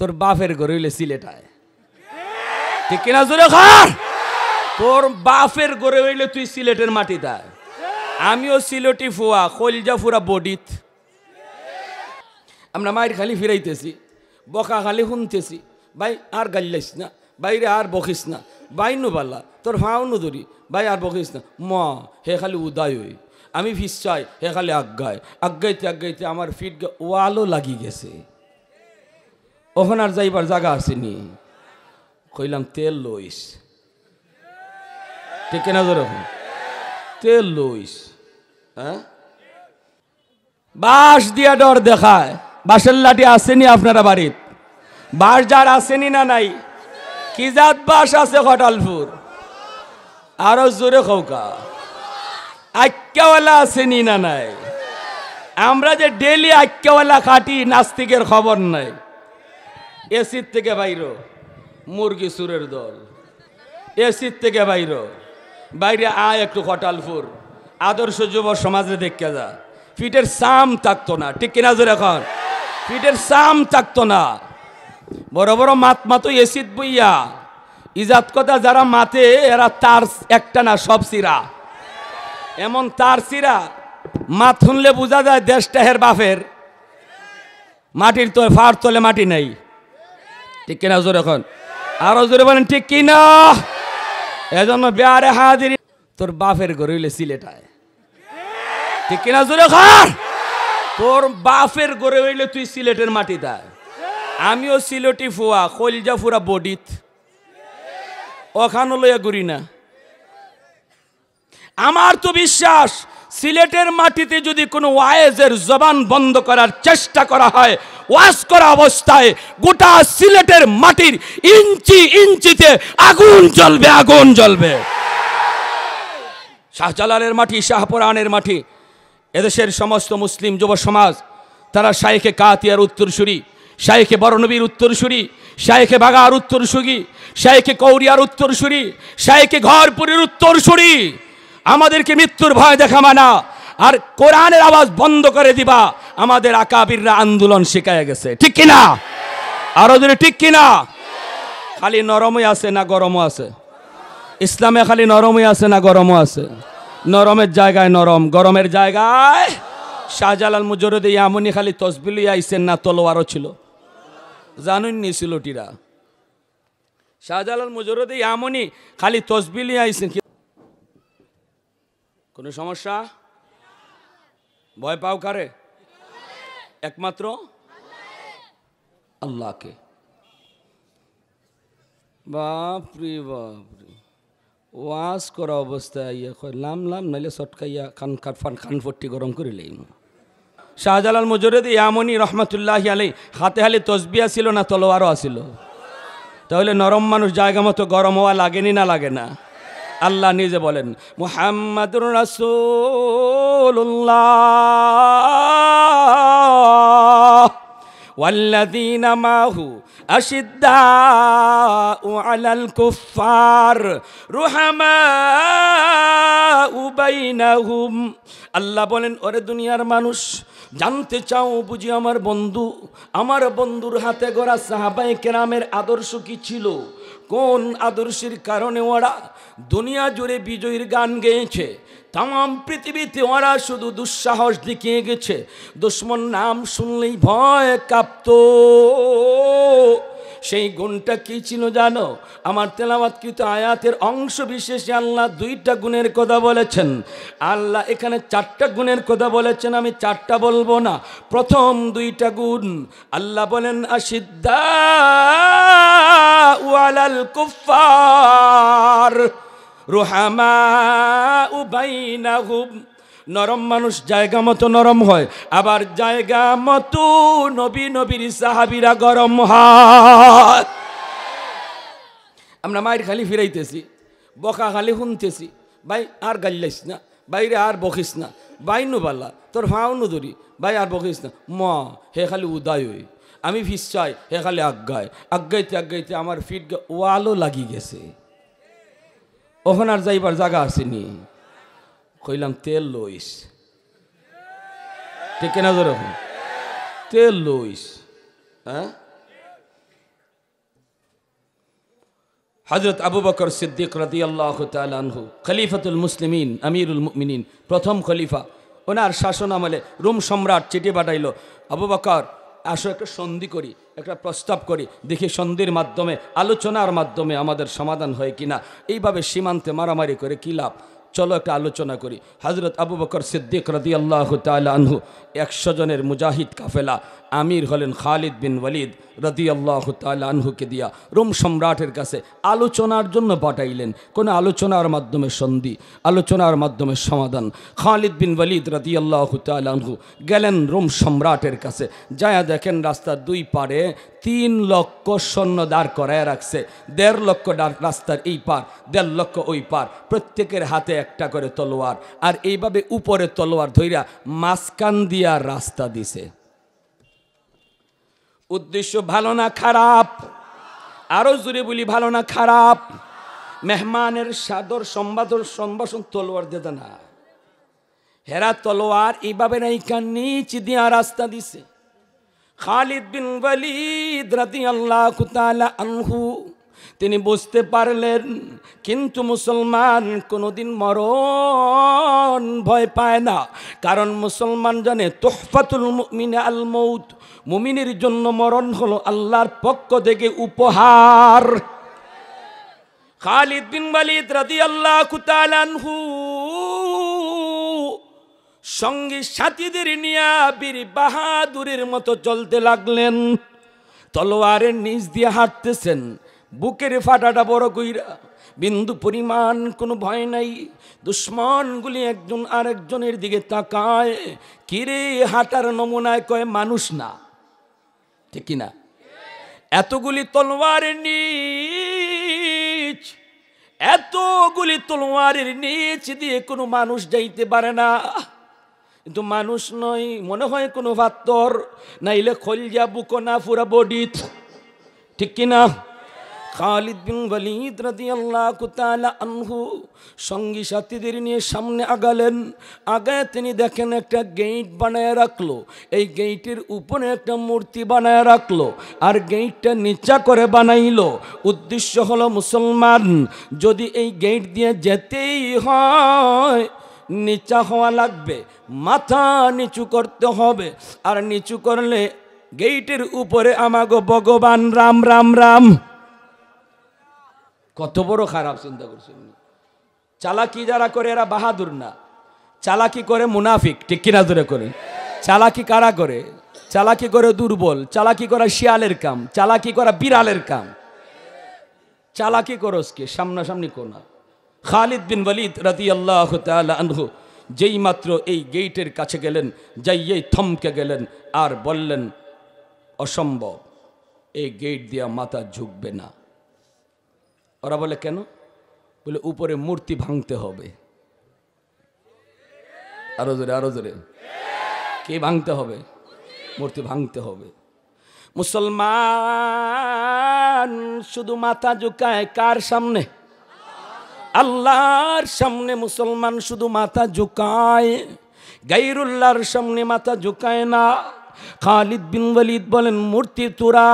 তোর বাপের ঘরে হইলে সিলেটায় ঠিক কিনা জোরে খার তোর বাপের ঘরে হইলে তুই সিলেটের দায় আমিও সিলেটি ফুয়া কলিজা ফুরা বডিত আমরা মায়ের খালি ফিরাইতেছি বকা খালি শুনতেছি ভাই আর গাল্লাইস না বাইরে আর বকিস না বাই বাল্লা তোর নু ধরি ভাই আর বকিস না ম হে খালি উদয় হই আমি ফিস চাই হে খালি আজ্ঞায় আজ্ঞাইতে আজ্ঞাইতে আমার ফিট ওয়ালও লাগি গেছে ওখানে আর যাইবার জায়গা আসেনি কইলাম তেল লইস ঠিক কেনা ধর তেল লইস হ্যাঁ বাঁশ দিয়া ডর দেখায় বাসের লাঠি আসেনি আপনারা বাড়িত বাস যার আসেনি না নাই কি জাত বাঁশ আছে কটালপুর আরো জোরে খৌকা আক্কাওয়ালা আসেনি না নাই আমরা যে ডেলি আক্কাওয়ালা কাটি নাস্তিকের খবর নাই এসির থেকে বাইর মুরগি সুরের দল এসির থেকে বাইর বাইরে আয় একটু হটালপুর আদর্শ যুব সমাজে দেখতে যা ফিটের সাম থাকতো না ঠিক কিনা জোর এখন ফিটের সাম থাকতো না বড় বড় মাত মাতো এসিত বইয়া ইজাত কথা যারা মাতে এরা তার একটা না সব সিরা এমন তার সিরা মা শুনলে বোঝা যায় দেশটা হের বাফের মাটির তো ফার তোলে মাটি নেই ঠিক কিনা জোর এখন আরো জোরে বলেন ঠিক কিনা এজন্য বেয়ারে হাজির তোর বাপের ঘরে হইলে সিলেটায় ঠিক কিনা জোরে খার তোর বাপের ঘরে হইলে তুই সিলেটের মাটি দায় আমিও সিলেটি ফুয়া কলিজা ফুরা বডিত ওখানো লইয়া ঘুরি না আমার তো বিশ্বাস সিলেটের মাটিতে যদি কোনো ওয়ায়েজের জবান বন্ধ করার চেষ্টা করা হয় ওয়াজ করা অবস্থায় গোটা সিলেটের মাটির ইঞ্চি ইঞ্চিতে আগুন জ্বলবে আগুন জ্বলবে শাহজালালের মাটি শাহপুরানের মাটি এদেশের সমস্ত মুসলিম যুব সমাজ তারা শাইখে কাতিয়ার উত্তরসূরি শাইখে বরনবীর উত্তরসূরি শাইখে বাগার উত্তরসূরি শাইখে কৌরিয়ার উত্তরসূরি শাইখে ঘরপুরের উত্তরসূরি আমাদেরকে মৃত্যুর ভয় দেখা মানা আর কোরআনের আওয়াজ বন্ধ করে দিবা আমাদের আকাবিররা আন্দোলন শিখায় গেছে ঠিক কিনা আরো যদি ঠিক কিনা খালি নরমই আছে না গরমও আছে ইসলামে খালি নরমই আছে না গরমও আছে নরমের জায়গায় নরম গরমের জায়গায় শাহজালাল মুজরুদ ইয়ামনি খালি তসবিলি আইসেন না তলোয়ারও ছিল নি ছিল টিরা শাহজালাল মুজরুদ ইয়ামনি খালি তসবিলি আইসেন কোনো সমস্যা ভয় পাও কারে একমাত্র আল্লাহকে বাপরে বাপরে ওয়াজ করা অবস্থায় ইয়ে কয় লাম লাম নাইলে সটকাইয়া কান ফান কান ফট্টি গরম করে লইম শাহজালাল মজুরেদ ইয়ামনি রহমতুল্লাহ আলী হাতে হালি তসবি আসিল না তলোয়ারও আসিল তাহলে নরম মানুষ জায়গা মতো গরম হওয়া লাগেনি না লাগে না আল্লাহ নিজে বলেন মুহাম্মাদুর রাসূলুল্লাহ والذين معه أشداء على الكفار رحماء بينهم আল্লাহ বলেন ওরে দুনিয়ার মানুষ জানতে চাও বুঝি আমার বন্ধু আমার বন্ধুর হাতে গড়া সাহাবাই কেরামের আদর্শ কি ছিল কোন আদর্শের কারণে ওরা দুনিয়া জুড়ে বিজয়ীর গান গেয়েছে তাম পৃথিবীতে ওরা শুধু দুঃসাহস দেখিয়ে গেছে দুশ্মন নাম শুনলেই ভয় কাঁপত সেই গুণটা কি ছিল জানো আমার তেলাবাতকৃত আয়াতের অংশ বিশেষে আল্লাহ দুইটা গুণের কথা বলেছেন আল্লাহ এখানে চারটা গুণের কথা বলেছেন আমি চারটা বলবো না প্রথম দুইটা গুণ আল্লাহ বলেন আসিদ্দা ওয়ালাল কুফার রোহামা উবাইনাহুম নরম মানুষ জায়গা মতো নরম হয় আবার জায়গা মতো নবী নবীর সাহাবিরা গরম হাত আমরা মায়ের খালি ফিরাইতেছি বকা খালি শুনতেছি ভাই আর গাইলাইস না বাইরে আর বকিস না বাই বাল্লা তোর ফাও ধরি ভাই আর বকিস না ম হে খালি উদয় হই আমি চাই হে খালি আজ্ঞায় আজ্ঞাইতে আজ্ঞাইতে আমার ফিট ওয়ালও লাগি গেছে ওখানে আর যাইবার জায়গা আসেনি কইলাম তেল লইস ঠিক কেনা ধরো তেল লইস হ্যাঁ হজরত আবু বকর সিদ্দিক রদি আল্লাহ তালহু খলিফাতুল মুসলিমিন আমিরুল মিনিন প্রথম খলিফা ওনার শাসন আমলে রুম সম্রাট চিঠি পাঠাইল আবু বকর আসো একটা সন্ধি করি একটা প্রস্তাব করি দেখি সন্ধির মাধ্যমে আলোচনার মাধ্যমে আমাদের সমাধান হয় কিনা এইভাবে সীমান্তে মারামারি করে কী লাভ চলো একটা আলোচনা করি হজরত আবু বকর সিদ্দিক রদিয়াল্লাহ আল্লাহ একশো জনের মুজাহিদ কাফেলা আমির হলেন খালিদ বিন ওয়ালিদ রদিয়াল্লাহ আনহুকে দিয়া রোম সম্রাটের কাছে আলোচনার জন্য পাঠাইলেন কোন আলোচনার মাধ্যমে সন্ধি আলোচনার মাধ্যমে সমাধান খালিদ বিন ওয়ালিদ রদিয়াল্লাহ আনহু গেলেন রোম সম্রাটের কাছে যায়া দেখেন রাস্তার দুই পারে তিন লক্ষ সৈন্য দাঁড় করায় রাখছে দেড় লক্ষ রাস্তার এই পার দেড় লক্ষ ওই পার প্রত্যেকের হাতে একটা করে তলোয়ার আর এইভাবে উপরে তলোয়ার ধইরা মাঝখান দিয়া রাস্তা দিছে উদ্দেশ্য ভালো না খারাপ আরও জুড়ে বলি ভালো না খারাপ মেহমানের সাদর সম্বাদ সম্ভাষণ তলোয়ার দেতে না হেরা তলোয়ার এইভাবে নাইকা নিচ দিয়া রাস্তা দিছে খালিদ বিন ওয়ালিদ রাদিয়াল্লাহু তাআলা আনহু তিনি বুঝতে পারলেন কিন্তু মুসলমান কোনোদিন মরণ ভয় পায় না কারণ মুসলমান জানে তোহফাতুল মিনে আল মৌত মুমিনের জন্য মরণ হলো আল্লাহর পক্ষ থেকে উপহার খালিদ বিন মালিদ রাদি আল্লাহ কুতালানহু সঙ্গী সাথীদের নিয়া বীর বাহাদুরের মতো চলতে লাগলেন তলোয়ারের নিচ দিয়ে হাঁটতেছেন বুকের ফাটাটা বড় কইরা বিন্দু পরিমাণ কোনো ভয় নাই দুশ্মনগুলি একজন আরেকজনের দিকে তাকায় কিরে হাঁটার নমুনায় কয় মানুষ না ঠিক না এতগুলি তলোয়ারের নিচ এতগুলি তলোয়ারের নিচ দিয়ে কোনো মানুষ যাইতে পারে না কিন্তু মানুষ নয় মনে হয় কোনো ভাত্তর নাইলে খলজা বুকো না ফুরা বডিত ঠিক কিনা খালিদ বিন বলিদ রাদি আল্লাহ কুতালা আনহু সঙ্গী সাথীদের নিয়ে সামনে আগালেন আগে তিনি দেখেন একটা গেইট বানায় রাখলো এই গেইটের উপরে একটা মূর্তি বানায় রাখলো আর গেইটটা নিচা করে বানাইল উদ্দেশ্য হলো মুসলমান যদি এই গেইট দিয়ে যেতেই হয় নিচা হওয়া লাগবে মাথা নিচু করতে হবে আর নিচু করলে গেইটের উপরে আমাগো ভগবান রাম রাম রাম কত বড় খারাপ চিন্তা করছেন চালাকি যারা করে এরা বাহাদুর না চালাকি করে মুনাফিক ঠিক কিনা ধরে করে চালাকি কারা করে চালাকি করে দুর্বল চালাকি করা শিয়ালের কাম চালাকি করা বিড়ালের কাম চালাকি করসকে সামনাসামনি কোনা খালিদ বিন বলিদ রাতি আল্লাহ আনহু যেই মাত্র এই গেইটের কাছে গেলেন যাইয়েই থমকে গেলেন আর বললেন অসম্ভব এই গেট দিয়া মাথা ঝুঁকবে না ওরা বলে কেন বলে উপরে মূর্তি ভাঙতে হবে আরো জোরে আরো জোরে কে ভাঙতে হবে মূর্তি ভাঙতে হবে মুসলমান শুধু মাথা ঝুকায় কার সামনে আল্লাহর সামনে মুসলমান শুধু মাথা ঝুকায় গাইরুল্লাহর সামনে মাথা ঝুকায় না খালিদ বিন ওয়ালিদ বলেন মূর্তি তোরা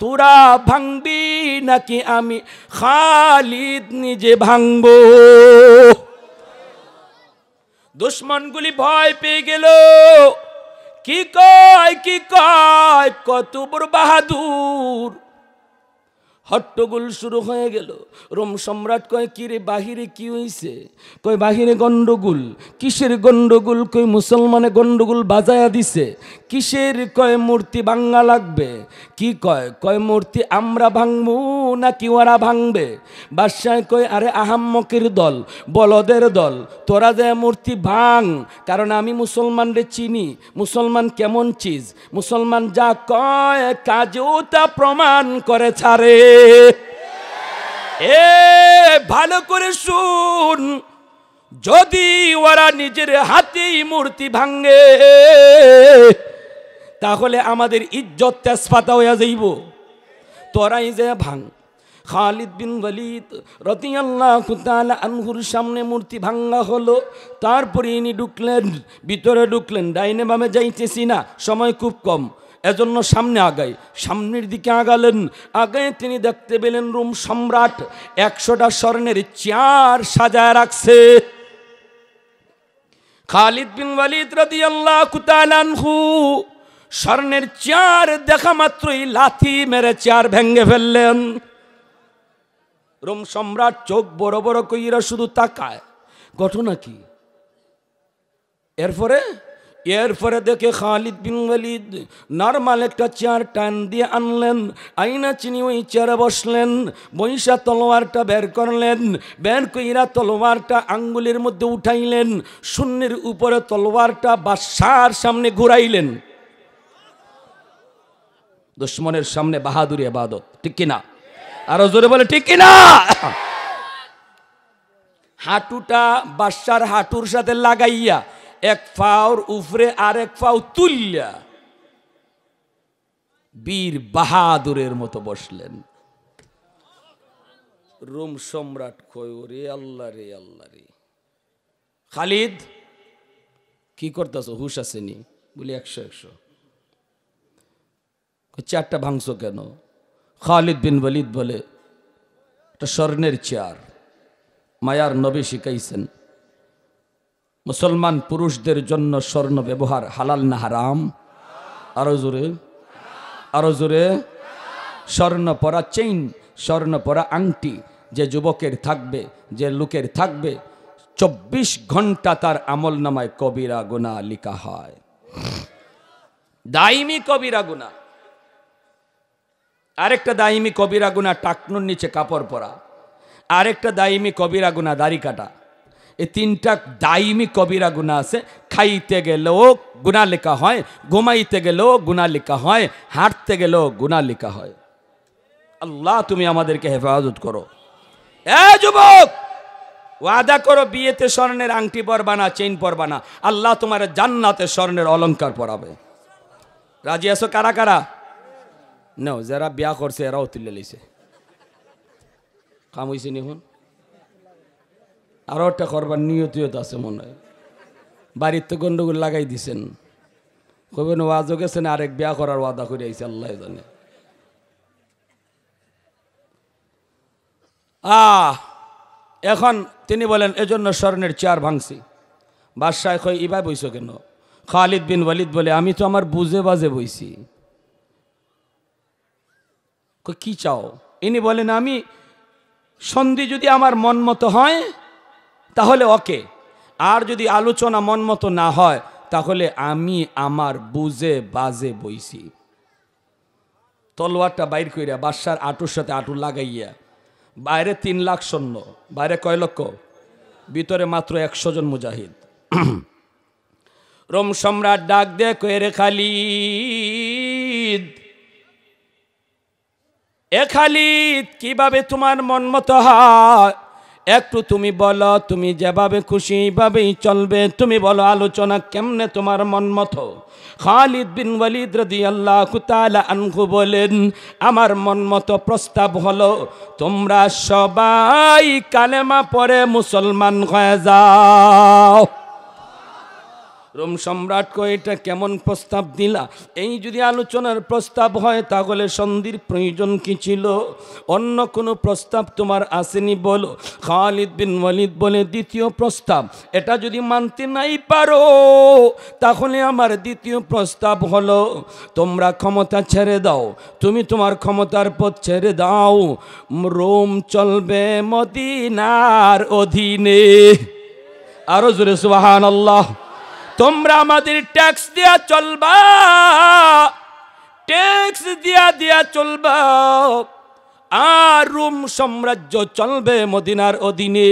তোরা ভাঙবি নাকি আমি খালিদ নিজে ভাঙব দুশ্মনগুলি ভয় পেয়ে গেল কি কয় কি কয় কত বড় বাহাদুর হট্টগোল শুরু হয়ে গেল রোম সম্রাট কয় কিরে বাহিরে কি হইছে কয় বাহিরে গণ্ডগোল কিসের গণ্ডগোল কই মুসলমানে গণ্ডগোল বাজায়া দিছে কিসের কয় মূর্তি ভাঙ্গা লাগবে কি কয় কয় মূর্তি আমরা ভাঙবো নাকি ওরা ভাঙবে বাদশায় কয় আরে আহাম্মকের দল বলদের দল তোরা যায় মূর্তি ভাঙ কারণ আমি মুসলমানরে চিনি মুসলমান কেমন চিজ মুসলমান যা কয় কাজও তা প্রমাণ করে ছাড়ে এ ভালো করে শুন যদি ওরা নিজের হাতেই মূর্তি ভাঙ্গে তাহলে আমাদের ইজ্জত তেজপাতা হয়ে যাইব তোরাই যে ভাঙ খালিদ বিন ওয়ালিদ রতিয়াল্লাহ আনহুর সামনে মূর্তি ভাঙ্গা হলো তারপরে ইনি ঢুকলেন ভিতরে ঢুকলেন ডাইনে বামে যাইতেছি না সময় খুব কম এজন্য সামনে আগাই সামনের দিকে আগালেন আগে তিনি দেখতে পেলেন রুম সম্রাট একশোটা স্বর্ণের চেয়ার সাজায় রাখছে খালিদ বিন ওয়ালিদ রাদিয়াল্লাহু তাআলা আনহু স্বর্ণের চেয়ার দেখা মাত্রই লাথি মেরে চেয়ার ভেঙ্গে ফেললেন রোম সম্রাট চোখ বড় বড় কইরা শুধু তাকায় ঘটনা কি এরপরে এরপরে দেখে খালিদ বিন ওয়ালিদ নর্মাল একটা চেয়ার টান দিয়ে আনলেন আইনা চিনি ওই চেয়ারে বসলেন বৈশা তলোয়ারটা বের করলেন বের কইরা তলোয়ারটা আঙ্গুলের মধ্যে উঠাইলেন শূন্যের উপরে তলোয়ারটা বাসার সামনে ঘুরাইলেন দুশ্মনের সামনে বাহাদুরি আবাদত ঠিক কিনা আরো জোরে বলে ঠিক কিনা হাঁটুটা বাসার হাঁটুর সাথে লাগাইয়া এক পাওর উফরে আর এক পাও তুল্যা বীর বাহাদুরের মতো বসলেন রুম সম্রাট কয় রে আল্লাহ রে আল্লাহ রে খালিদ কি করতেছ হুশ আসেনি বলি একশো একশো চেয়ারটা ভাঙছো কেন খালিদ বিন বলিদ বলে একটা স্বর্ণের চেয়ার মায়ার নবী শিখাইছেন মুসলমান পুরুষদের জন্য স্বর্ণ ব্যবহার হালাল না হারাম আরো জোরে আরো জোরে স্বর্ণ পরা চেইন স্বর্ণ পরা আংটি যে যুবকের থাকবে যে লোকের থাকবে চব্বিশ ঘন্টা তার আমল নামায় কবিরা গুণা লিখা হয় দাইমি কবিরা গুণা আরেকটা দায়ী কবিরা গুণা টাকনুর নিচে কাপড় পরা আরেকটা দায়ী কবিরা গুণা দাড়ি কাটা এই তিনটা দায়মি কবিরা গুণা আছে খাইতে গেলেও গুণা লেখা হয় ঘুমাইতে গেলেও গুণা লেখা হয় হাঁটতে গেলেও গুণা লেখা হয় আল্লাহ তুমি আমাদেরকে হেফাজত করো এ যুবক ওয়াদা করো বিয়েতে স্বর্ণের আংটি পরবানা চেইন পরবানা আল্লাহ তোমার জান্নাতে স্বর্ণের অলঙ্কার পরাবে রাজি আছো কারা কারা নাও যারা বিয়া করছে এরাও তুলে লিছে কাম হয়েছে নিহুন আরও একটা করবার তো আছে মনে হয় বাড়ির তো গণ্ডগোল লাগাই দিছেন কবেন ওয়াজও গেছেন আরেক বিয়া করার ওয়াদা করে আইছে আল্লাহ জানে আহ এখন তিনি বলেন এজন্য স্বর্ণের চেয়ার ভাঙছি বাদশাহ কই ইবা বইছ কেন খালিদ বিন ওয়ালিদ বলে আমি তো আমার বুঝে বাজে বইছি কি চাও ইনি বলেন আমি সন্ধি যদি আমার মন মতো হয় তাহলে ওকে আর যদি আলোচনা মন মতো না হয় তাহলে আমি আমার বুঝে বাজে বইছি তলোয়ারটা বাইর কইরা বাদশার আটুর সাথে আটু লাগাইয়া বাইরে তিন লাখ সৈন্য বাইরে কয় লক্ষ ভিতরে মাত্র একশো জন মুজাহিদ রোম সম্রাট ডাক দে কয়ে খালি এ খালিদ কিভাবে তোমার মন মতো হয় একটু তুমি বলো তুমি যেভাবে খুশি এইভাবেই চলবে তুমি বলো আলোচনা কেমনে তোমার মন মতো খালিদ বিন ওয়ালিদ রদি আল্লাহ আনহু বলেন আমার মন মতো প্রস্তাব হলো তোমরা সবাই কালেমা পরে মুসলমান হয়ে যাও রোম সম্রাটকে এটা কেমন প্রস্তাব দিলা এই যদি আলোচনার প্রস্তাব হয় তাহলে সন্ধির প্রয়োজন কি ছিল অন্য কোনো প্রস্তাব তোমার আসেনি বলো খালিদ বিন ওয়ালিদ বলে দ্বিতীয় প্রস্তাব এটা যদি মানতে নাই পারো তাহলে আমার দ্বিতীয় প্রস্তাব হলো তোমরা ক্ষমতা ছেড়ে দাও তুমি তোমার ক্ষমতার পথ ছেড়ে দাও রোম চলবে মদিনার অধীনে আরো জোরে সুবাহান আল্লাহ তোমরা আমাদের ট্যাক্স দিয়া চলবা ট্যাক্স দিয়া দিয়া চলবা আর রুম সাম্রাজ্য চলবে মদিনার অধীনে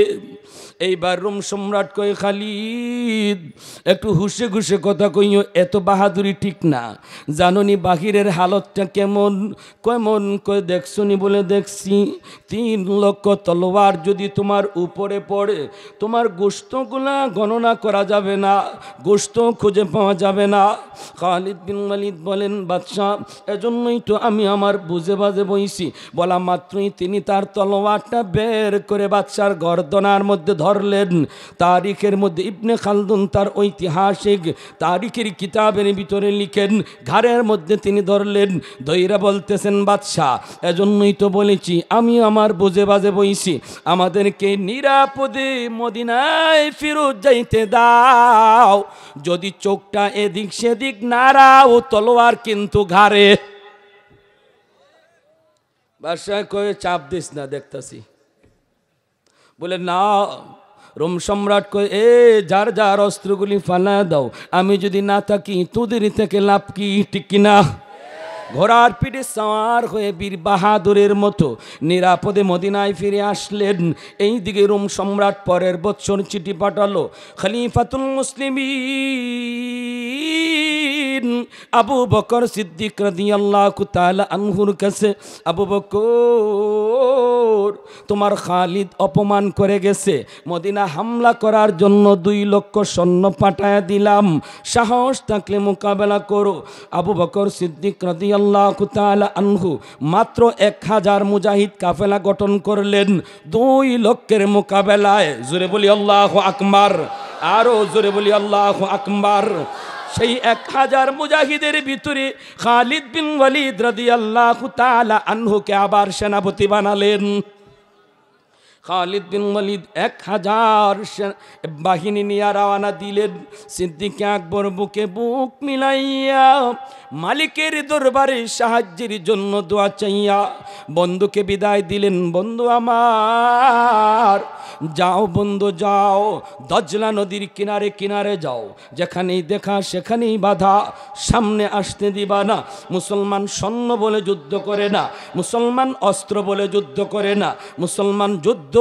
এইবার রোম সম্রাট কয়ে খালিদ একটু হুসে ঘুষে কথা কইও এত বাহাদুরি ঠিক না জাননি বাহিরের হালতটা কেমন কেমন কয়ে দেখছনি বলে দেখছি তিন লক্ষ তলোয়ার যদি তোমার উপরে পড়ে তোমার গোস্তগুলা গণনা করা যাবে না গোস্ত খুঁজে পাওয়া যাবে না খালিদ বিন মালিদ বলেন বাদশাহ এজন্যই তো আমি আমার বুঝে বাজে বইছি বলা মাত্রই তিনি তার তলোয়ারটা বের করে বাচ্চার গর্দনার মধ্যে মধ্যে ধরলেন তারিখের মধ্যে ইবনে খালদুন তার ঐতিহাসিক তারিখের কিতাবের ভিতরে লিখেন ঘাড়ের মধ্যে তিনি ধরলেন দইরা বলতেছেন বাদশাহ এজন্যই তো বলেছি আমি আমার বুঝে বাজে বইছি আমাদেরকে নিরাপদে মদিনায় ফিরত যাইতে দাও যদি চোখটা এদিক সেদিক নাড়াও তলোয়ার কিন্তু ঘাড়ে বাদশাহ কয়ে চাপ দিস না দেখতেছি বলে না রোম সম্রাট কয়ে এ যার যার অস্ত্রগুলি ফালা দাও আমি যদি না থাকি তোদের থেকে লাভ কি ঠিক কিনা ঘোড়ার পিঠে সাওয়ার হয়ে বীর বাহাদুরের মতো নিরাপদে মদিনায় ফিরে আসলেন এই দিকে রোম সম্রাট পরের বৎসর চিঠি পাঠালো খলিফাতুল মুসলিম আবু বকর সিদ্দিক আল্লাহ তাআলা আনহুর কাছে আবু বকর তোমার খালিদ অপমান করে গেছে মদিনা হামলা করার জন্য দুই লক্ষ সৈন্য পাঠায় দিলাম সাহস থাকলে মোকাবেলা করো আবু বকর সিদ্দিক রাদিয়াল্লাহু রাদিয়াল্লাহু আনহু মাত্র এক হাজার মুজাহিদ কাফেলা গঠন করলেন দুই লক্ষের মোকাবেলায় জোরে বলি আল্লাহ আকমার আরো জোরে বলি আল্লাহ আকমার সেই এক হাজার মুজাহিদের ভিতরে খালিদ বিন ওয়ালিদ রাদিয়াল্লাহু আনহুকে আবার সেনাপতি বানালেন খালিদ বিন মলিদ এক হাজার বাহিনী নিয়ে রাওয়ানা দিলেন সিদ্দিকে আকবর বুকে বুক মিলাইয়া মালিকের দরবারে সাহায্যের জন্য দোয়া চাইয়া বন্ধুকে বিদায় দিলেন বন্ধু আমার যাও বন্ধু যাও দজলা নদীর কিনারে কিনারে যাও যেখানেই দেখা সেখানেই বাধা সামনে আসতে দিবা না মুসলমান সৈন্য বলে যুদ্ধ করে না মুসলমান অস্ত্র বলে যুদ্ধ করে না মুসলমান যুদ্ধ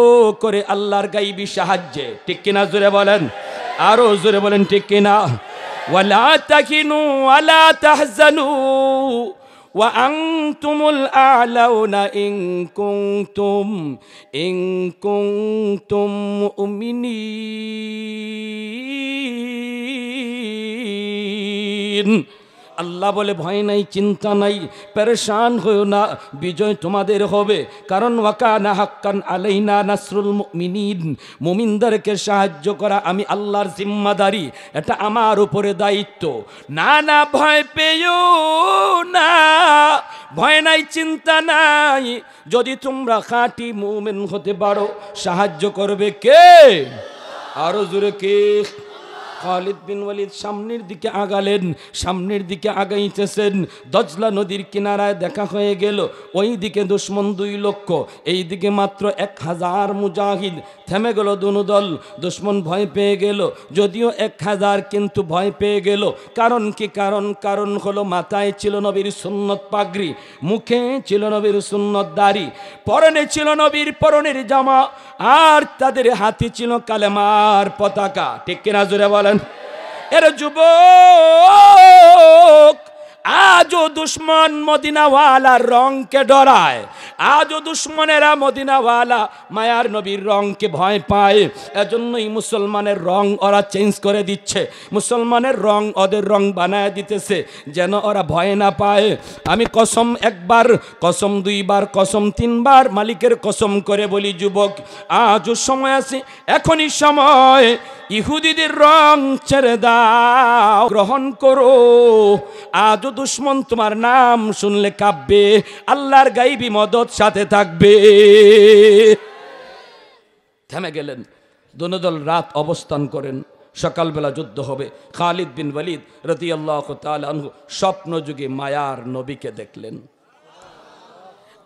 করে আল্লাহর গাইবি সাহায্যে ঠিক কিনা জোরে বলেন আরও জোরে বলেন ঠিক কিনা ওয়ালা তাকিনু আলা তাহজানু وأنتم الأعلون إن كنتم إن كنتم مؤمنين আল্লাহ বলে ভয় নাই চিন্তা নাই পেরেশান হয়েও না বিজয় তোমাদের হবে কারণ ওয়াকা না হাক্কান আলাইনা নাসরুল মিনীন মুমিনদারকে সাহায্য করা আমি আল্লাহর জিম্মাদারি এটা আমার উপরে দায়িত্ব না না ভয় পেয়েও না ভয় নাই চিন্তা নাই যদি তোমরা খাঁটি মুমেন হতে পারো সাহায্য করবে কে আরো জোরে কে খালিদ বিন ওয়ালিদ সামনের দিকে আগালেন সামনের দিকে আগাইতেছেন দজলা নদীর কিনারায় দেখা হয়ে গেল ওই দিকে দুশ্মন দুই লক্ষ এই দিকে মাত্র এক হাজার মুজাহিদ থেমে গেল দল দুশ্মন ভয় পেয়ে গেল যদিও এক হাজার কিন্তু ভয় পেয়ে গেল কারণ কি কারণ কারণ হলো মাথায় ছিল নবীর সুন্নত পাগড়ি মুখে ছিল নবীর সুন্নত দাড়ি পরনে ছিল নবীর পরনের জামা আর তাদের হাতে ছিল কালেমার পতাকা ঠিক কিনা জোরে বলে বলেন এর যুবক আজও দুশ্মন মদিনাওয়ালা রংকে ডরায় আজও দুশ্মনেরা মদিনাওয়ালা মায়ার নবীর রংকে ভয় পায় এজন্যই মুসলমানের রং ওরা চেঞ্জ করে দিচ্ছে মুসলমানের রং ওদের রং বানায় দিতেছে যেন ওরা ভয় না পায় আমি কসম একবার কসম দুইবার কসম তিনবার মালিকের কসম করে বলি যুবক আজও সময় আছে এখনই সময় ইহুদিদের রং ছেড়ে দাও গ্রহণ করো আজও দুশ্মন তোমার নাম শুনলে কাব্যে আল্লাহর গাইবি মদত সাথে থাকবে থেমে গেলেন দনদল রাত অবস্থান করেন সকালবেলা যুদ্ধ হবে খালিদ বিন ওয়ালিদ রতি আল্লাহ তালু স্বপ্নযুগে মায়ার নবীকে দেখলেন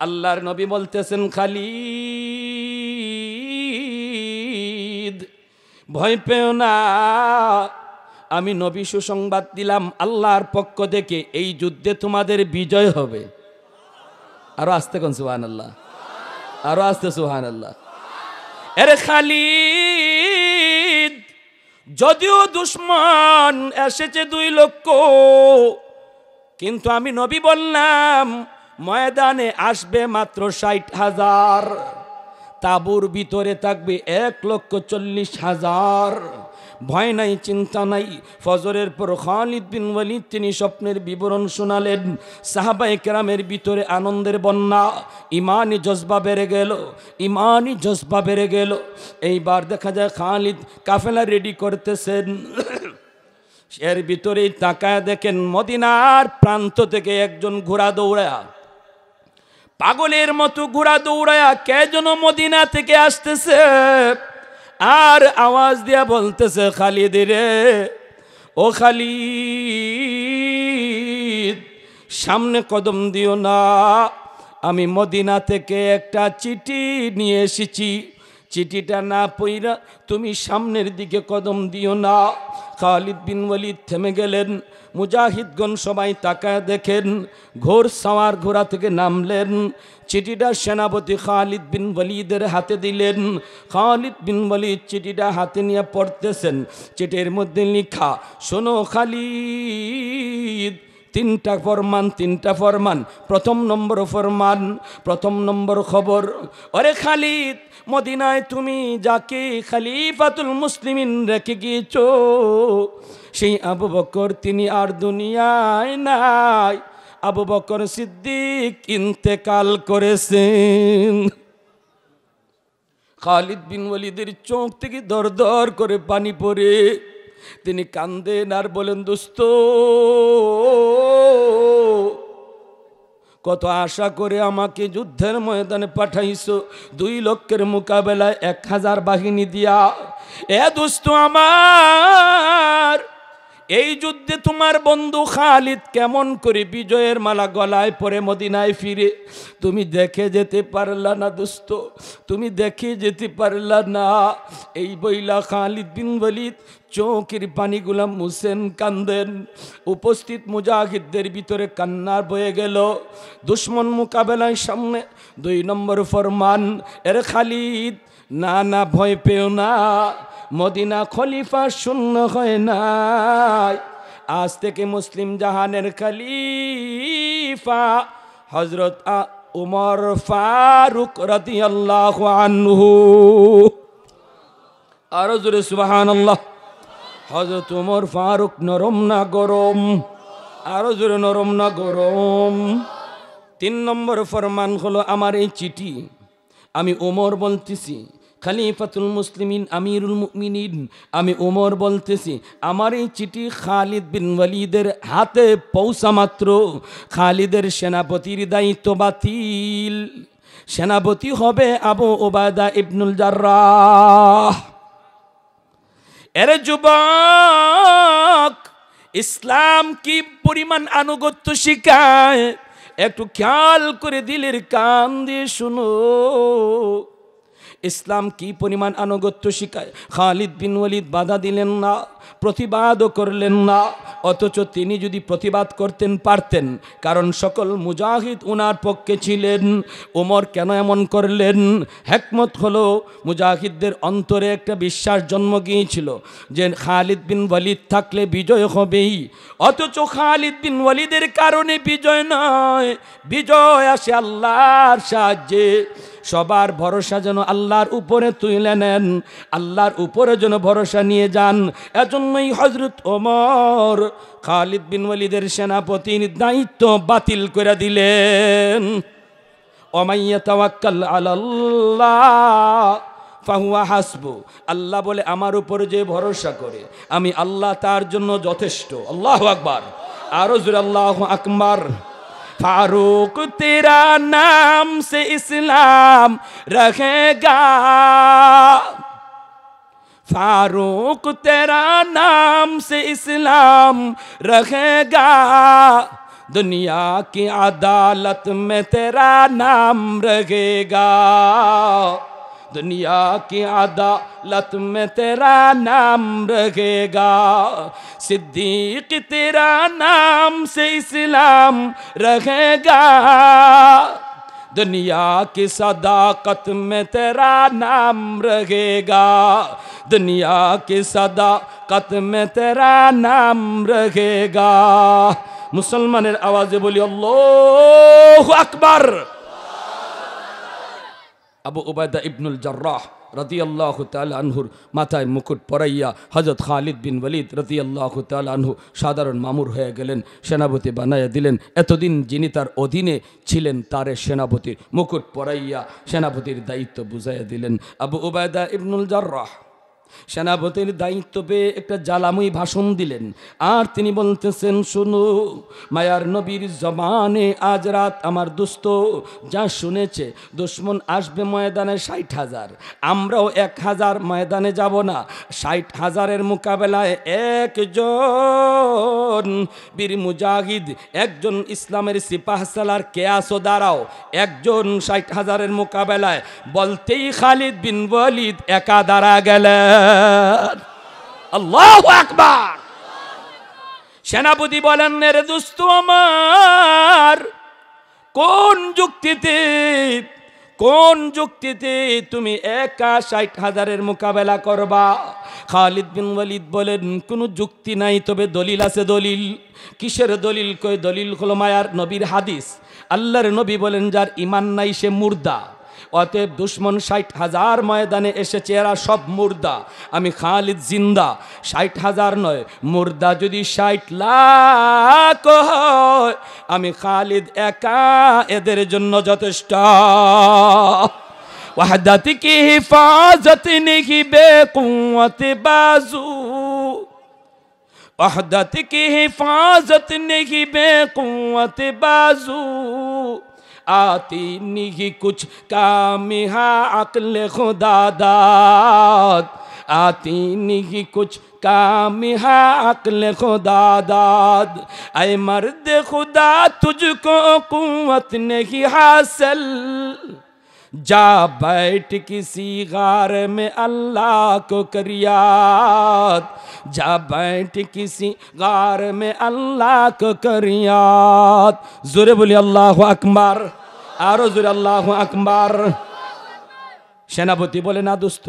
আল্লাহর নবী বলতেছেন খালিদ ভয় পেও না আমি নবী সুসংবাদ দিলাম আল্লাহর পক্ষ থেকে এই যুদ্ধে তোমাদের বিজয় হবে আরো আসতে কোন সুহান আল্লাহ আরো আসতে সুহান আল্লাহ এরে খালি যদিও দুশ্মন এসেছে দুই লক্ষ কিন্তু আমি নবী বললাম ময়দানে আসবে মাত্র ষাট হাজার তাবুর ভিতরে থাকবে এক লক্ষ চল্লিশ হাজার ভয় নাই চিন্তা নাই ফজরের পর খালিদ বিন ওয়ালিদ তিনি স্বপ্নের বিবরণ শোনালেন সাহাবাই কেরামের ভিতরে আনন্দের বন্যা ইমানই জজ্বা বেড়ে গেল ইমানই জজ্বা বেড়ে গেল এইবার দেখা যায় খালিদ কাফেলা রেডি করতেছেন এর ভিতরেই তাকায় দেখেন মদিনার প্রান্ত থেকে একজন ঘোড়া দৌড়া পাগলের মতো ঘোড়া দৌড়ায়া কে যেন মদিনা থেকে আসতেছে আর আওয়াজ দিয়া বলতেছে খালিদের ও খালি সামনে কদম দিও না আমি মদিনা থেকে একটা চিঠি নিয়ে এসেছি চিঠিটা না পইরা তুমি সামনের দিকে কদম দিও না খালিদ বিন ওয়ালিদ থেমে গেলেন মুজাহিদগণ সবাই তাকায় দেখেন ঘোর সাওয়ার ঘোড়া থেকে নামলেন চিঠিটা সেনাপতি খালিদ বিন ওয়ালিদের হাতে দিলেন খালিদ বিন ওয়ালিদ চিঠিটা হাতে নিয়ে পড়তেছেন চিঠির মধ্যে লিখা শোনো খালিদ তিনটা ফরমান তিনটা ফরমান প্রথম নম্বর ফরমান প্রথম নম্বর খবর ওরে খালিদ মদিনায় তুমি যাকে খালিফাতুল মুসলিমিন রেখে গিয়েছ সেই আবু বকর তিনি আর দুনিয়ায় নাই আবু বকর সিদ্দিক ইন্তেকাল করেছেন খালিদ বিন ওলিদের চোখ থেকে দর দর করে পানি পরে তিনি কান্দেন আর বলেন দোস্ত কত আশা করে আমাকে যুদ্ধের ময়দানে পাঠাইছো দুই লক্ষের মোকাবেলায় এক হাজার বাহিনী দিয়া এ দুস্ত আমার এই যুদ্ধে তোমার বন্ধু খালিদ কেমন করে বিজয়ের মালা গলায় পরে মদিনায় ফিরে তুমি দেখে যেতে পারলা না দোস্ত তুমি দেখে যেতে পারলা না এই বইলা খালিদ বিন চৌকির চোখের পানিগুলা মুসেন কান্দেন উপস্থিত মুজাহিদদের ভিতরে কান্নার বয়ে গেল দুশ্মন মোকাবেলায় সামনে দুই নম্বর ফরমান এর খালিদ না না ভয় পেও না মদিনা খলিফা শূন্য হয় নাই আজ থেকে মুসলিম জাহানের খালিফা হজরত উমর ফারুক রতি আল্লাহ আরো জোরে সুবাহান আল্লাহ হজরত উমর ফারুক নরম না গরম আরো জোরে নরম না গরম তিন নম্বর ফরমান হলো আমার এই চিঠি আমি ওমর বলতেছি খালিফাতুল মুসলিমিন আমিরুল মুমিনিন আমি ওমর বলতেছি আমার এই চিঠি খালিদ বিন ওয়ালিদের হাতে পৌঁছা মাত্র খালিদের সেনাপতির দায়িত্ব বাতিল সেনাপতি হবে আবু ওবায়দা ইবনুল জার্রাহ এর যুবক ইসলাম কি পরিমাণ আনুগত্য শিখায় একটু খেয়াল করে দিলের কান দিয়ে শুনো ইসলাম কি পরিমাণ আনুগত্য শিখায় খালিদ বিন ওয়ালিদ বাধা দিলেন না প্রতিবাদও করলেন না অথচ তিনি যদি প্রতিবাদ করতেন পারতেন কারণ সকল মুজাহিদ উনার পক্ষে ছিলেন ওমর কেন এমন করলেন হ্যাকমত হলো মুজাহিদদের অন্তরে একটা বিশ্বাস জন্ম গিয়েছিল যে খালিদ বিন ওয়ালিদ থাকলে বিজয় হবেই অথচ খালিদ বিন ওয়ালিদের কারণে বিজয় নয় বিজয় আসে আল্লাহর সাহায্যে সবার ভরসা যেন আল্লাহর উপরে তুলে নেন আল্লাহর উপরে যেন ভরসা নিয়ে যান এজন্যই হজরত ওমর খালিদ বিন ওয়ালিদের সেনাপতির দায়িত্ব বাতিল করে দিলেন অমাইয়া তাওয়াক্কাল আল্লাহ ফাহুয়া হাসবু আল্লাহ বলে আমার উপরে যে ভরসা করে আমি আল্লাহ তার জন্য যথেষ্ট আল্লাহ আকবার আর জুর আল্লাহ আকবার फारूक तेरा नाम से इस्लाम रहेगा फारूक तेरा नाम से इस्लाम रहेगा दुनिया की अदालत में तेरा नाम रहेगा दुनिया की अदालत में तेरा नाम रहेगा सिद्दीक तेरा नाम से इस्लाम रहेगा दुनिया की सदाकत में तेरा नाम रहेगा दुनिया की सदाकत में तेरा नाम रहेगा मुसलमान आवाज বলি আল্লাহ अकबर আবু উবায়দা ইবনুল জার্রাহ রতিয়াল্লাহ আনহুর মাথায় মুকুট পরাইয়া হজরত খালিদ বিন ওলিদ রতিয়াল্লাহ আনহু সাধারণ মামুর হয়ে গেলেন সেনাপতি বানাইয়া দিলেন এতদিন যিনি তার অধীনে ছিলেন তারে সেনাপতির মুকুট পরাইয়া সেনাপতির দায়িত্ব বুঝাইয়া দিলেন আবু উবায়দা ইবনুল জার্রাহ সেনাপতির দায়িত্ব পেয়ে একটা জ্বালাময় ভাষণ দিলেন আর তিনি বলতেছেন শুনু মায়ার নবীর জমানে আজ রাত আমার দোস্ত যা শুনেছে দুশ্মন আসবে ময়দানে ষাট হাজার আমরাও এক হাজার ময়দানে যাব না ষাট হাজারের মোকাবেলায় একজন বীর মুজাহিদ একজন ইসলামের সিপাহসালার কেয়াসো দাঁড়াও একজন ষাট হাজারের মোকাবেলায় বলতেই খালিদ বিন বলিদ একা দাঁড়া গেলেন আল্লাহ আকবার সেনাপতি বলেন রে দুস্ত আমার কোন যুক্তিতে কোন যুক্তিতে তুমি একা ষাট হাজারের মোকাবেলা করবা খালিদ বিন ওয়ালিদ বলেন কোনো যুক্তি নাই তবে দলিল আছে দলিল কিসের দলিল কয় দলিল হলো মায়ার নবীর হাদিস আল্লাহর নবী বলেন যার ইমান নাই সে মুর্দা অতএব দুশ্মন ষাট হাজার ময়দানে এসেছে এরা সব মুর্দা আমি খালিদ জিন্দা ষাট হাজার নয় মুর্দা যদি ষাট লাখ হয় আমি খালিদ একা এদের জন্য যথেষ্ট وحدت کی حفاظت نہیں بے قوت بازو وحدت کی حفاظت نہیں বে قوت বাজু आती नहीं कुछ काम यहाँ अकल खुदा दाद आती नहीं कुछ काम है हाँ अकल खुदा दाद अय मर्द खुदा तुझको कुत नहीं हासिल जा बैठ किसी गार में अल्लाह को करियात जा बैठ किसी गार में अल्लाह को करियात जुरे बोले अल्लाह अकबर আরো জোরে আল্লাহ আকবার সেনাপতি বলে না দোস্ত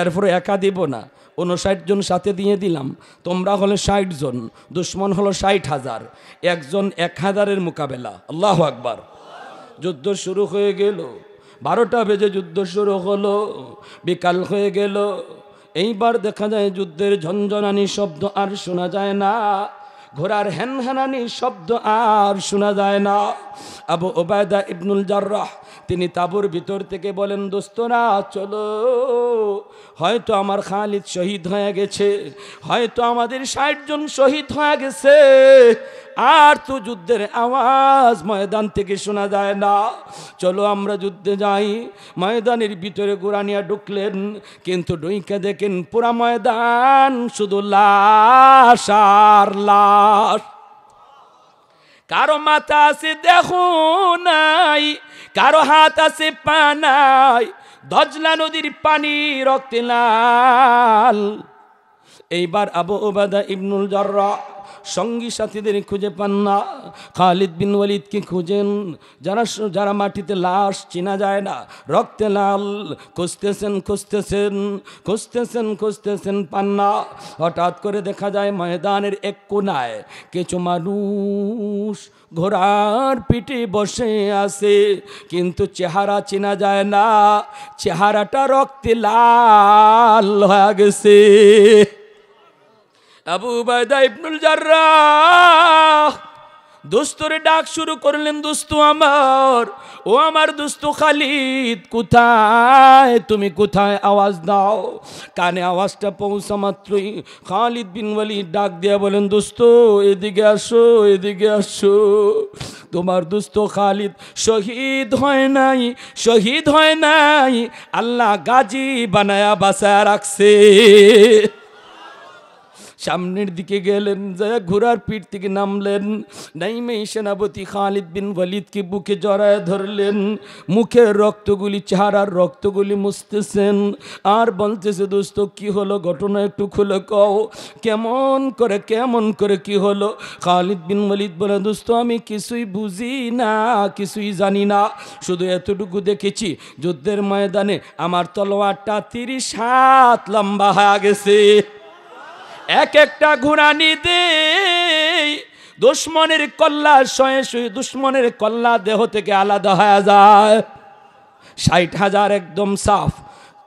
এরপরে একা দিব না উনষাট জন সাথে দিয়ে দিলাম তোমরা হলে ষাট জন দুশ্মন হলো ষাট হাজার একজন এক হাজারের মোকাবেলা আল্লাহ আকবার যুদ্ধ শুরু হয়ে গেল বারোটা বেজে যুদ্ধ শুরু হলো বিকাল হয়ে গেল এইবার দেখা যায় যুদ্ধের ঝঞ্ঝনানি শব্দ আর শোনা যায় না ঘোড়ার হ্যানহানানি শব্দ আর শোনা যায় না আবু ওবায়দা ইবনুল জার্রাহ তিনি তাবুর ভিতর থেকে বলেন দোস্তরা চলো হয়তো আমার খালিদ শহীদ হয়ে গেছে হয়তো আমাদের ষাট জন শহীদ হয়ে গেছে আর তো যুদ্ধের আওয়াজ ময়দান থেকে শোনা যায় না চলো আমরা যুদ্ধে যাই ময়দানের ভিতরে গোড়ানিয়া ঢুকলেন কিন্তু ডুইকে দেখেন পুরা ময়দান শুধু লাশ আর লাশ কারো মাথা আছে দেখো নাই কারো হাত আছে পা নাই দজলা নদীর পানি রক্তে লাল এইবার আবু ওবাদা ইবনুল জর্রা সঙ্গী সাথীদের খুঁজে পান না খালিদ বিন ওয়ালিদকে খুঁজেন যারা যারা মাটিতে লাশ চেনা যায় না রক্তে লাল খুঁজতেছেন খুঁজতেছেন খুঁজতেছেন খুঁজতেছেন পান না হঠাৎ করে দেখা যায় ময়দানের এক কোনায় কিছু মানুষ ঘোড়ার পিঠে বসে আছে কিন্তু চেহারা চেনা যায় না চেহারাটা রক্তে লাল হয়ে গেছে আবু বায়দা ইবনুল জার্রাহ দোস্তরে ডাক শুরু করলেন দোস্ত আমার ও আমার দোস্ত খালিদ কোথায় তুমি কোথায় আওয়াজ দাও কানে আওয়াজটা পৌঁছা মাত্রই খালিদ বিন ওয়ালিদ ডাক দিয়া বলেন দোস্ত এদিকে আসো এদিকে আসো তোমার দুস্ত খালিদ শহীদ হয় নাই শহীদ হয় নাই আল্লাহ গাজী বানায়া বাসায় রাখছে সামনের দিকে গেলেন যা ঘোড়ার পিঠ থেকে নামলেন নাইমেই সেনাপতি খালিদ বিন ওয়ালিদকে বুকে জড়ায় ধরলেন মুখের রক্তগুলি চেহারার রক্তগুলি মুছতেছেন আর বলতেছে দোস্ত কি হলো ঘটনা একটু খুলে কও কেমন করে কেমন করে কি হলো খালিদ বিন ওয়ালিদ বলে দোস্ত আমি কিছুই বুঝি না কিছুই জানি না শুধু এতটুকু দেখেছি যুদ্ধের ময়দানে আমার তলোয়ারটা তিরিশ হাত লম্বা হয়ে গেছে এক একটা ঘুরানি দেই দুশ্মনের কল্লা শয়ে শুয়ে দুশ্মনের কল্লা দেহ থেকে আলাদা হয়ে যায় ষাট হাজার একদম সাফ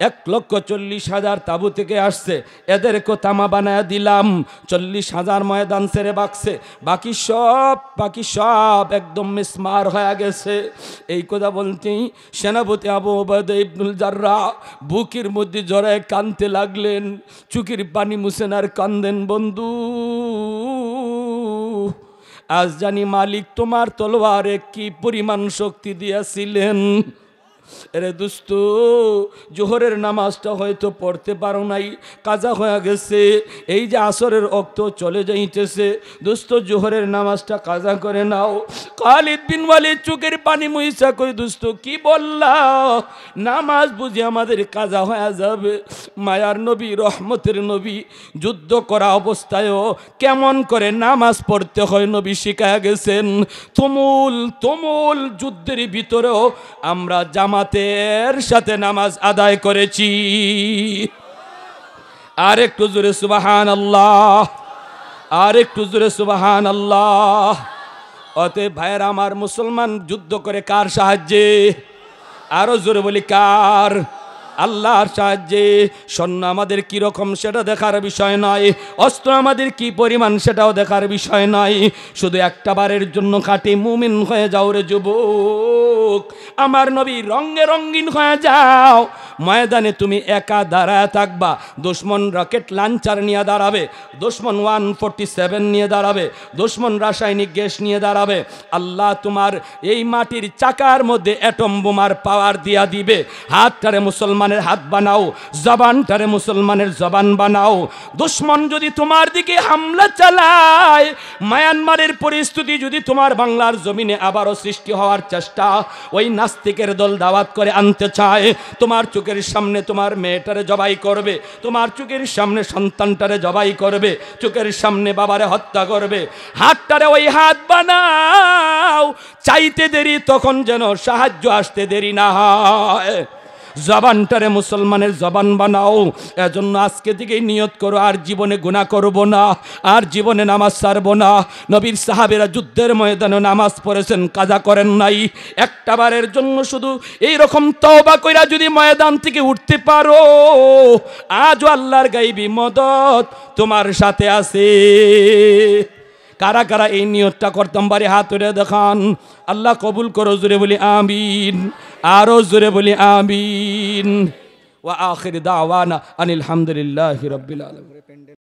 এক লক্ষ চল্লিশ হাজার তাবু থেকে আসছে এদেরকেও তামা বানায় দিলাম চল্লিশ হাজার ময়দান সেরে বাকছে বাকি সব বাকি সব একদম মিসমার হয়ে গেছে এই কথা বলতেই সেনাপতি আবু ওবায়দ ইবনুল জাররা বুকির মধ্যে জড়ায় কানতে লাগলেন চুকির পানি মুছেন আর কান্দেন বন্ধু আজ জানি মালিক তোমার তলোয়ারে কি পরিমাণ শক্তি দিয়াছিলেন এরে দোস্ত জোহরের নামাজটা হয়তো পড়তে পারো নাই কাজা হয়ে গেছে এই যে আসরের অক্ত চলে যাইতেছে দোস্ত জোহরের নামাজটা কাজা করে নাও খালিদ বিন ওয়ালিদ চোখের পানি মুইসা কই দোস্ত কি বললা নামাজ বুঝি আমাদের কাজা হয়ে যাবে মায়ার নবী রহমতের নবী যুদ্ধ করা অবস্থায়ও কেমন করে নামাজ পড়তে হয় নবী শিখা গেছেন তুমুল তুমুল যুদ্ধের ভিতরেও আমরা জামাত জামাতের সাথে নামাজ আদায় করেছি আর একটু জোরে সুবাহান আল্লাহ আর একটু জোরে সুবাহান আল্লাহ অতে ভাইয়ের আমার মুসলমান যুদ্ধ করে কার সাহায্যে আরো জোরে বলি কার আল্লাহর সাহায্যে সৈন্য আমাদের কীরকম সেটা দেখার বিষয় নয় অস্ত্র আমাদের কি পরিমাণ সেটাও দেখার বিষয় নয় শুধু একটা বারের জন্য কাটি মুমিন হয়ে যাও রে যুবক আমার নবী রঙ্গে রঙ্গিন হয়ে যাও ময়দানে তুমি একা দাঁড়ায় থাকবা দুশ্মন রকেট লাঞ্চার নিয়ে দাঁড়াবে দুশ্মন ওয়ান ফোরটি সেভেন নিয়ে দাঁড়াবে দুশ্মন রাসায়নিক গ্যাস নিয়ে দাঁড়াবে আল্লাহ তোমার এই মাটির চাকার মধ্যে অ্যাটম বোমার পাওয়ার দিয়া দিবে হাতটারে মুসলমান মুসলমানের হাত বানাও জবানটারে মুসলমানের জবান বানাও দুশ্মন যদি তোমার দিকে হামলা চালায় মায়ানমারের পরিস্থিতি যদি তোমার বাংলার জমিনে আবারও সৃষ্টি হওয়ার চেষ্টা ওই নাস্তিকের দল দাওয়াত করে আনতে চায় তোমার চোখের সামনে তোমার মেয়েটারে জবাই করবে তোমার চোখের সামনে সন্তানটারে জবাই করবে চোখের সামনে বাবারে হত্যা করবে হাতটারে ওই হাত বানাও চাইতে দেরি তখন যেন সাহায্য আসতে দেরি না হয় জবানটারে মুসলমানের জবান বানাও এজন্য আজকে থেকেই নিয়ত করো আর জীবনে গুণা করব না আর জীবনে নামাজ সারবো না নবীর সাহাবেরা যুদ্ধের ময়দানে নামাজ পড়েছেন কাজা করেন নাই একটা বারের জন্য শুধু এই রকম তওবা কইরা যদি ময়দান থেকে উঠতে পারো আজও আল্লাহর গাইবি মদত তোমার সাথে আছে কারা কারা এই নিয়তটা করতাম বাড়ি হাত দেখান আল্লাহ কবুল করো জুড়ে বলি আমিন آروز ربولي آمين وآخر دعوانا أن الحمد لله رب العالمين